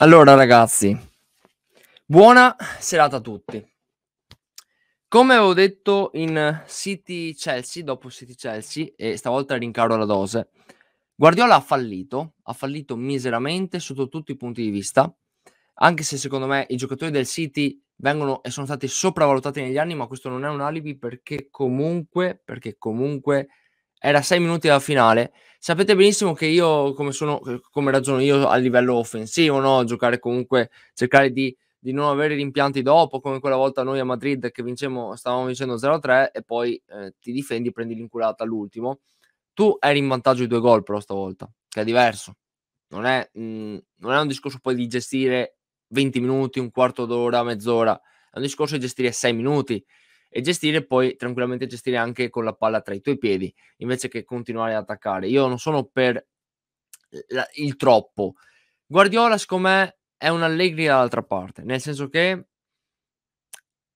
Allora, ragazzi, buona serata a tutti. Come avevo detto in City Chelsea, dopo City Chelsea, e stavolta rincaro la dose, Guardiola ha fallito, ha fallito miseramente sotto tutti i punti di vista, anche se secondo me i giocatori del City vengono e sono stati sopravvalutati negli anni, ma questo non è un alibi perché comunque, perché comunque era 6 minuti dalla finale. Sapete benissimo che io, come, sono, come ragiono io a livello offensivo, no? giocare comunque, cercare di, di, non avere rimpianti dopo, come quella volta noi a Madrid che vincemo, stavamo vincendo 0-3 e poi eh, ti difendi, prendi l'inculata all'ultimo. Tu eri in vantaggio di due gol però stavolta, che è diverso. Non è, mh, mm, non è un discorso poi di gestire 20 minuti, un quarto d'ora, mezz'ora, è un discorso di gestire 6 minuti e gestire poi tranquillamente gestire anche con la palla tra i tuoi piedi invece che continuare ad attaccare. Io non sono per eh, il troppo. Guardiola, secondo me, è un Allegri dall'altra parte, nel senso che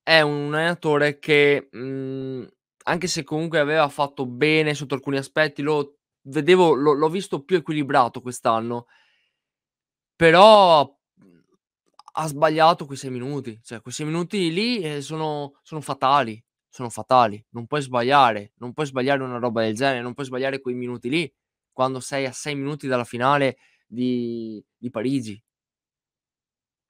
è un allenatore che, mh, mm, anche se comunque aveva fatto bene sotto alcuni aspetti, lo vedevo, lo, l'ho visto più equilibrato quest'anno, però ha sbagliato quei sei minuti. Cioè, quei sei minuti lì eh, sono, sono, fatali. Sono fatali. Non puoi sbagliare. Non puoi sbagliare una roba del genere. Non puoi sbagliare quei minuti lì quando sei a sei minuti dalla finale di, di Parigi.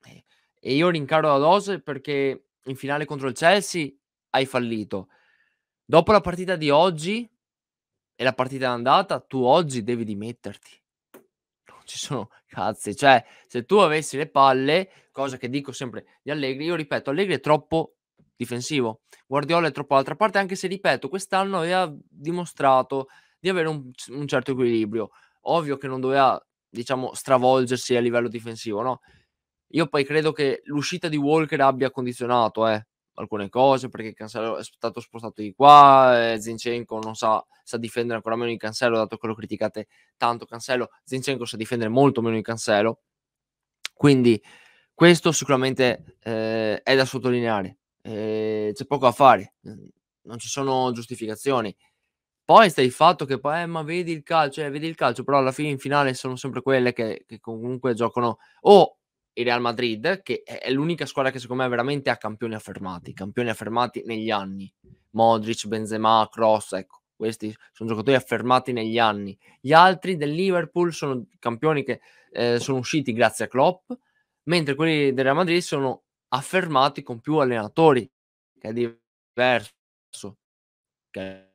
Eh, e io rincaro la dose perché in finale contro il Chelsea hai fallito. Dopo la partita di oggi e la partita è andata, tu oggi devi dimetterti ci sono cazzi. Cioè, se tu avessi le palle, cosa che dico sempre di Allegri, io ripeto, Allegri è troppo difensivo, Guardiola è troppo dall'altra parte, anche se, ripeto, quest'anno aveva dimostrato di avere un, un certo equilibrio. Ovvio che non doveva, diciamo, stravolgersi a livello difensivo, no? Io poi credo che l'uscita di Walker abbia condizionato, eh, alcune cose perché Cancelo è stato spostato di qua, e eh, Zinchenko non sa, sa difendere ancora meno di Cancelo, dato che lo criticate tanto Cancelo, Zinchenko sa difendere molto meno di Cancelo, quindi questo sicuramente eh, è da sottolineare, eh, c'è poco a fare, non ci sono giustificazioni. Poi sta il fatto che poi, eh, ma vedi il calcio, eh, vedi il calcio, però alla fine in finale sono sempre quelle che, che comunque giocano o il Real Madrid, che è l'unica squadra che secondo me veramente ha campioni affermati, campioni affermati negli anni. Modric, Benzema, Cross, ecco, questi sono giocatori affermati negli anni. Gli altri del Liverpool sono campioni che eh, sono usciti grazie a Klopp, mentre quelli del Real Madrid sono affermati con più allenatori, che è diverso, che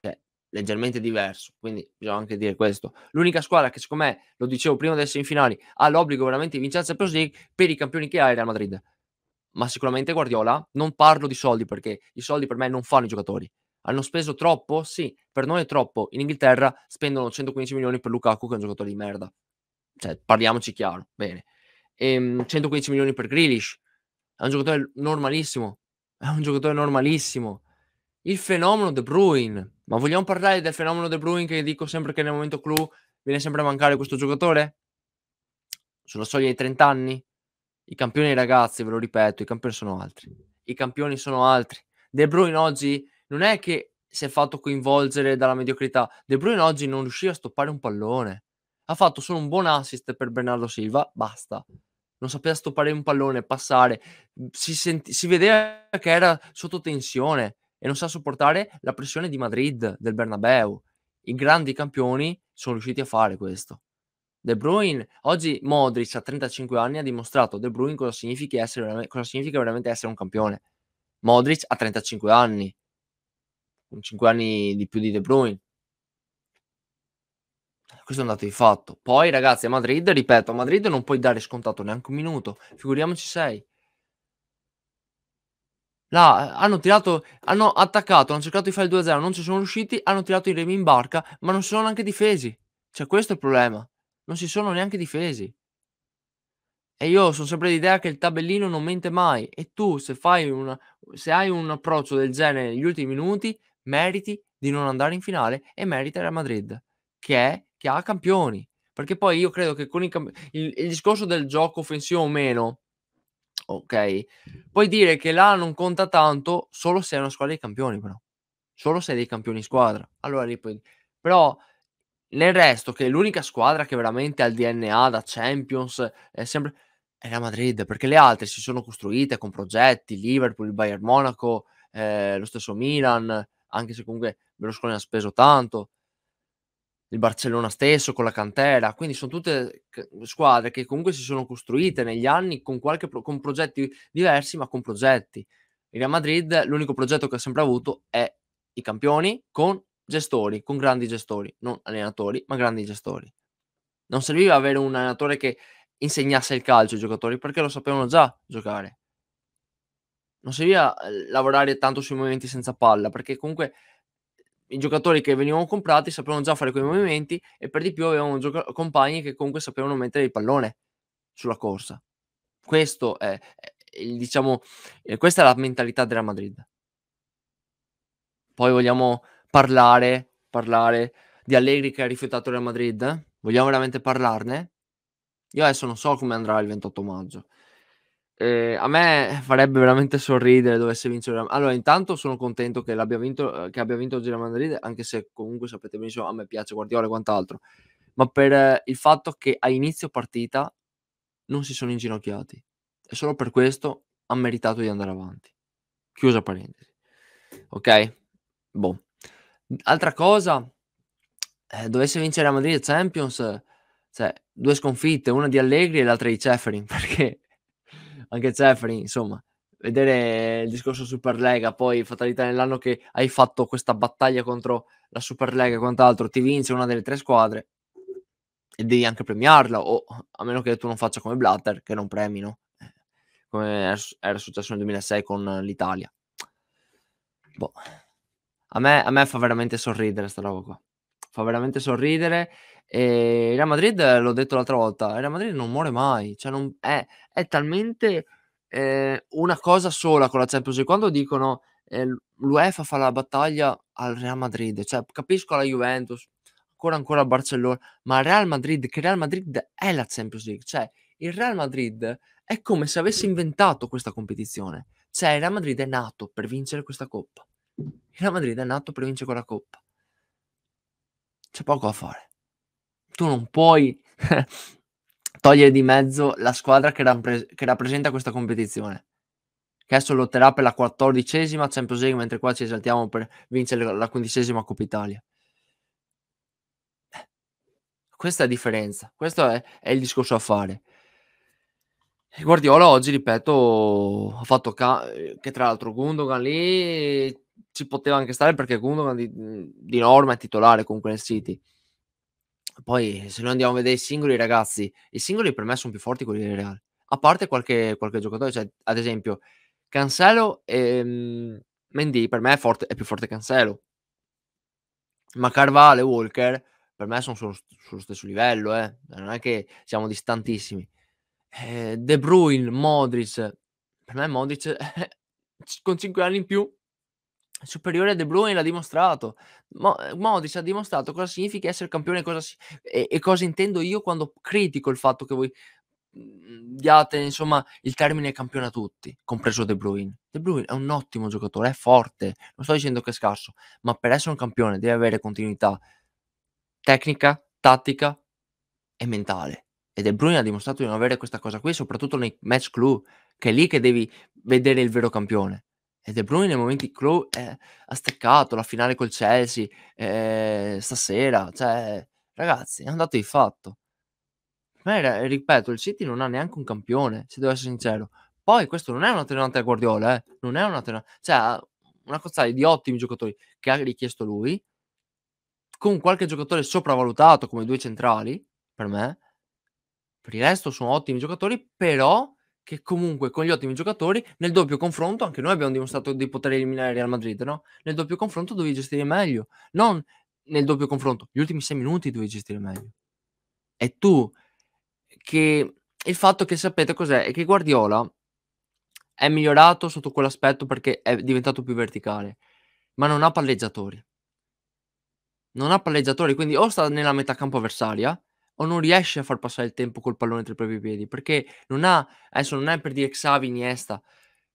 che leggermente diverso, quindi bisogna anche dire questo. L'unica squadra che secondo me, lo dicevo prima delle semifinali, ha l'obbligo veramente di vincere la Champions League per i campioni che ha il Real Madrid. Ma sicuramente Guardiola, non parlo di soldi perché i soldi per me non fanno i giocatori. Hanno speso troppo? Sì, per noi è troppo. In Inghilterra spendono 115 milioni per Lukaku che è un giocatore di merda. Cioè, parliamoci chiaro, bene. E ehm, 115 milioni per Grealish. È un giocatore normalissimo. È un giocatore normalissimo. Il fenomeno De Bruyne ma vogliamo parlare del fenomeno De Bruyne che dico sempre che nel momento clou viene sempre a mancare questo giocatore? Sulla soglia dei 30 anni? I campioni ragazzi, ve lo ripeto, i campioni sono altri. I campioni sono altri. De Bruyne oggi non è che si è fatto coinvolgere dalla mediocrità. De Bruyne oggi non riusciva a stoppare un pallone. Ha fatto solo un buon assist per Bernardo Silva, basta. Non sapeva stoppare un pallone, passare. Si, senti- si vedeva che era sotto tensione e non sa sopportare la pressione di Madrid, del Bernabeu. I grandi campioni sono riusciti a fare questo. De Bruyne, oggi Modric a 35 anni ha dimostrato De Bruyne cosa significa, essere, cosa significa veramente essere un campione. Modric a 35 anni, con 5 anni di più di De Bruyne. Questo è un dato di fatto. Poi ragazzi a Madrid, ripeto, a Madrid non puoi dare scontato neanche un minuto, figuriamoci 6. Là, hanno tirato, hanno attaccato, hanno cercato di fare il 2-0, non ci sono riusciti, hanno tirato i remi in barca, ma non si sono neanche difesi. Cioè, questo è il problema. Non si sono neanche difesi. E io sono sempre l'idea che il tabellino non mente mai. E tu, se, fai una, se hai un approccio del genere negli ultimi minuti, meriti di non andare in finale e merita Real Madrid, che, è, che ha campioni. Perché poi io credo che con i, il, il discorso del gioco offensivo o meno ok? Puoi dire che là non conta tanto solo se è una squadra di campioni, però. Solo se è dei campioni in squadra. Allora lì puoi... Però nel resto, che l'unica squadra che veramente ha il DNA da Champions è sempre... È la Madrid, perché le altre si sono costruite con progetti, Liverpool, il Bayern Monaco, eh, lo stesso Milan, anche se comunque Berlusconi ha speso tanto il Barcellona stesso con la cantera, quindi sono tutte squadre che comunque si sono costruite negli anni con, qualche pro- con progetti diversi, ma con progetti. Il Real Madrid l'unico progetto che ha sempre avuto è i campioni con gestori, con grandi gestori, non allenatori, ma grandi gestori. Non serviva avere un allenatore che insegnasse il calcio ai giocatori perché lo sapevano già giocare. Non serviva eh, lavorare tanto sui movimenti senza palla perché comunque i giocatori che venivano comprati sapevano già fare quei movimenti e per di più avevano gioca- compagni che comunque sapevano mettere il pallone sulla corsa. Questo è, è diciamo, eh, questa è la mentalità della Madrid. Poi vogliamo parlare, parlare di Allegri che ha rifiutato Real Madrid? Vogliamo veramente parlarne? Io adesso non so come andrà il 28 maggio. Eh, a me farebbe veramente sorridere dovesse vincere. Allora, intanto sono contento che, l'abbia vinto, che abbia vinto il Real Madrid, anche se comunque sapete benissimo, a me piace Guardiola e quant'altro, ma per eh, il fatto che a inizio partita non si sono inginocchiati e solo per questo ha meritato di andare avanti. Chiusa parentesi. Ok? Boh. Altra cosa, eh, dovesse vincere la Madrid Champions, eh, cioè due sconfitte, una di Allegri e l'altra di Ceferin, perché anche Jeffrey, insomma, vedere il discorso Superlega, poi fatalità nell'anno che hai fatto questa battaglia contro la Superlega e quant'altro, ti vince una delle tre squadre e devi anche premiarla, o a meno che tu non faccia come Blatter, che non premi, no? Eh, come era successo nel 2006 con l'Italia. Boh. A me, a me fa veramente sorridere questa roba qua. Fa veramente sorridere e Real Madrid, l'ho detto l'altra volta, Real Madrid non muore mai, cioè non, è, è, talmente eh, una cosa sola con la Champions League. Quando dicono eh, l'UEFA fa la battaglia al Real Madrid, cioè, capisco la Juventus, ancora ancora a Barcellona, ma Real Madrid, che Real Madrid è la Champions League, cioè il Real Madrid è come se avesse inventato questa competizione, cioè il Real Madrid è nato per vincere questa coppa, il Real Madrid è nato per vincere quella coppa, c'è poco da fare tu non puoi togliere di mezzo la squadra che, rampre- che, rappresenta questa competizione. Che adesso lotterà per la quattordicesima Champions League, mentre qua ci esaltiamo per vincere la quindicesima Coppa Italia. Eh, questa è la differenza, questo è, è il discorso a fare. Guardiola oggi, ripeto, ha fatto ca- che tra l'altro Gundogan lì ci poteva anche stare perché Gundogan di, di norma è titolare comunque nel City poi, se noi andiamo a vedere i singoli, ragazzi, i singoli per me sono più forti quelli del Real. A parte qualche, qualche giocatore, cioè, ad esempio, Cancelo e um, Mendy, per me è, forte, è più forte Cancelo. Ma Carvalho e Walker, per me, sono sullo, sullo stesso livello. Eh. Non è che siamo distantissimi. Eh, De Bruyne, Modric. Per me Modric, con 5 anni in più, superiore a De Bruyne l'ha dimostrato. Mo- eh, Modric ha dimostrato cosa significa essere campione cosa si- e-, e-, cosa intendo io quando critico il fatto che voi mm, diate insomma il termine campione a tutti, compreso De Bruyne. De Bruyne è un ottimo giocatore, è forte, non sto dicendo che è scarso, ma per essere un campione deve avere continuità tecnica, tattica e mentale. E De Bruyne ha dimostrato di non avere questa cosa qui, soprattutto nei match clue, che è lì che devi vedere il vero campione e De Bruyne nei momenti clou eh, ha steccato la finale col Chelsea eh, stasera. Cioè, ragazzi, è andato di fatto. Ma ripeto, il City non ha neanche un campione, se devo essere sincero. Poi questo non è un allenatore a Guardiola, eh. non è un allenatore. Cioè, ha una cozzaglia di ottimi giocatori che ha richiesto lui, con qualche giocatore sopravvalutato come due centrali, per me. Per il resto sono ottimi giocatori, però che comunque con gli ottimi giocatori nel doppio confronto, anche noi abbiamo dimostrato di poter eliminare il Real Madrid, no? Nel doppio confronto dovevi gestire meglio, non nel doppio confronto, gli ultimi sei minuti dovevi gestire meglio. E tu, che il fatto che sapete cos'è, è che Guardiola è migliorato sotto quell'aspetto perché è diventato più verticale, ma non ha palleggiatori. Non ha palleggiatori, quindi o sta nella metà campo avversaria, o non riesce a far passare il tempo col pallone tra i propri piedi, perché non ha, adesso non è per dire Xavi, Iniesta,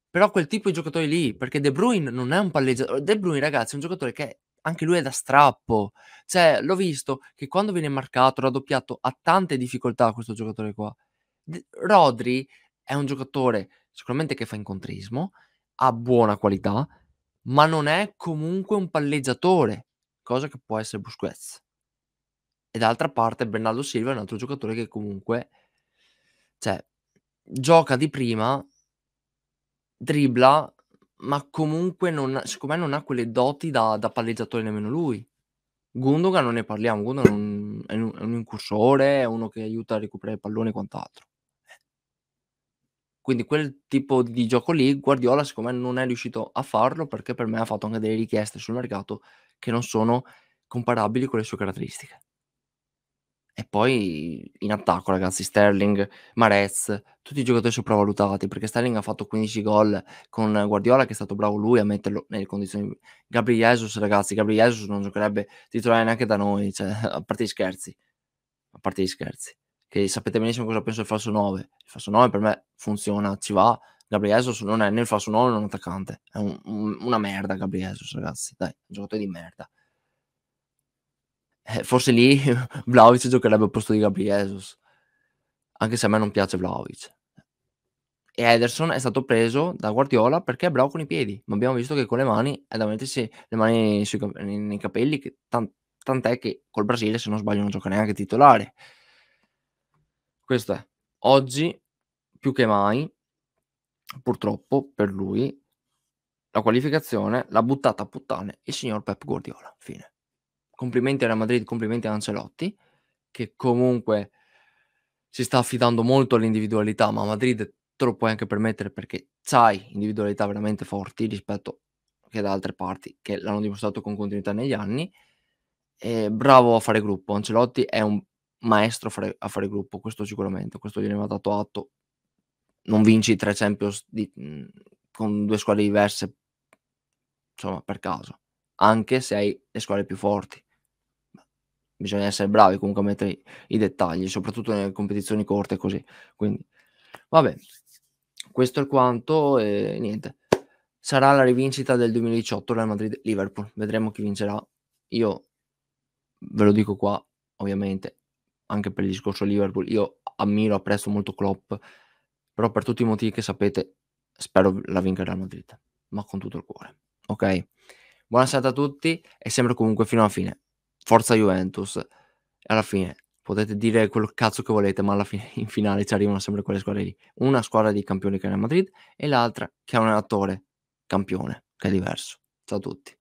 però quel tipo di giocatore lì, perché De Bruyne non è un palleggiatore, De Bruyne ragazzi è un giocatore che anche lui è da strappo, cioè l'ho visto che quando viene marcato, raddoppiato, ha tante difficoltà questo giocatore qua. De- Rodri è un giocatore sicuramente che fa incontrismo, ha buona qualità, ma non è comunque un palleggiatore, cosa che può essere Busquets. E d'altra parte Bernardo Silva è un altro giocatore che comunque cioè, gioca di prima, dribla, ma comunque non, secondo non ha quelle doti da, da palleggiatore nemmeno lui. Gundogan non ne parliamo, Gundogan è un, è un, è un incursore, è uno che aiuta a recuperare i palloni e quant'altro. Quindi quel tipo di gioco lì Guardiola secondo me non è riuscito a farlo perché per me ha fatto anche delle richieste sul mercato che non sono comparabili con le sue caratteristiche. E poi in attacco, ragazzi, Sterling, Marez, tutti i giocatori sopravvalutati, perché Sterling ha fatto 15 gol con Guardiola, che è stato bravo lui a metterlo nelle condizioni. Gabriel Jesus, ragazzi, Gabriel Jesus non giocherebbe titolare neanche da noi, cioè, a parte gli scherzi. A parte gli scherzi. Che sapete benissimo cosa penso del falso 9. Il falso 9 per me funziona, ci va. Gabriel Jesus non è né il falso 9 né un attaccante. È un, un, una merda, Gabriel Jesus, ragazzi. Dai, un giocatore di merda. Eh, forse lì Vlaovic giocherebbe al posto di Gabriesus, anche se a me non piace Vlaovic. E Ederson è stato preso da Guardiola perché è bravo con i piedi, ma abbiamo visto che con le mani è da mettersi le mani sui, nei capelli, che tant'è che col Brasile, se non sbaglio, non gioca neanche titolare. Questo è. Oggi, più che mai, purtroppo per lui, la qualificazione l'ha buttata a puttane il signor Pep Guardiola. Fine complimenti alla Madrid, complimenti a Ancelotti, che comunque si sta affidando molto all'individualità, ma Madrid te lo puoi anche permettere perché hai individualità veramente forti rispetto che da altre parti che l'hanno dimostrato con continuità negli anni. E bravo a fare gruppo, Ancelotti è un maestro a fare, a fare gruppo, questo sicuramente, questo gliene va dato atto. Non vinci tre Champions di, mhmm, con due squadre diverse, insomma, per caso, anche se hai le squadre più forti bisogna essere bravi comunque a mettere i dettagli, soprattutto nelle competizioni corte così. Quindi, vabbè, questo è quanto e niente. Sarà la rivincita del 2018 Real Madrid-Liverpool. Vedremo chi vincerà. Io ve lo dico qua, ovviamente, anche per il discorso Liverpool. Io ammiro, apprezzo molto Klopp, però per tutti i motivi che sapete, spero la vinca Real Madrid, ma con tutto il cuore. Ok? Buona serata a tutti e sempre comunque fino alla fine forza Juventus. Alla fine potete dire quello cazzo che volete, ma alla fine in finale ci arrivano sempre quelle squadre lì. Una squadra di campioni che è Real Madrid e l'altra che ha un attore campione, che è diverso. Ciao a tutti.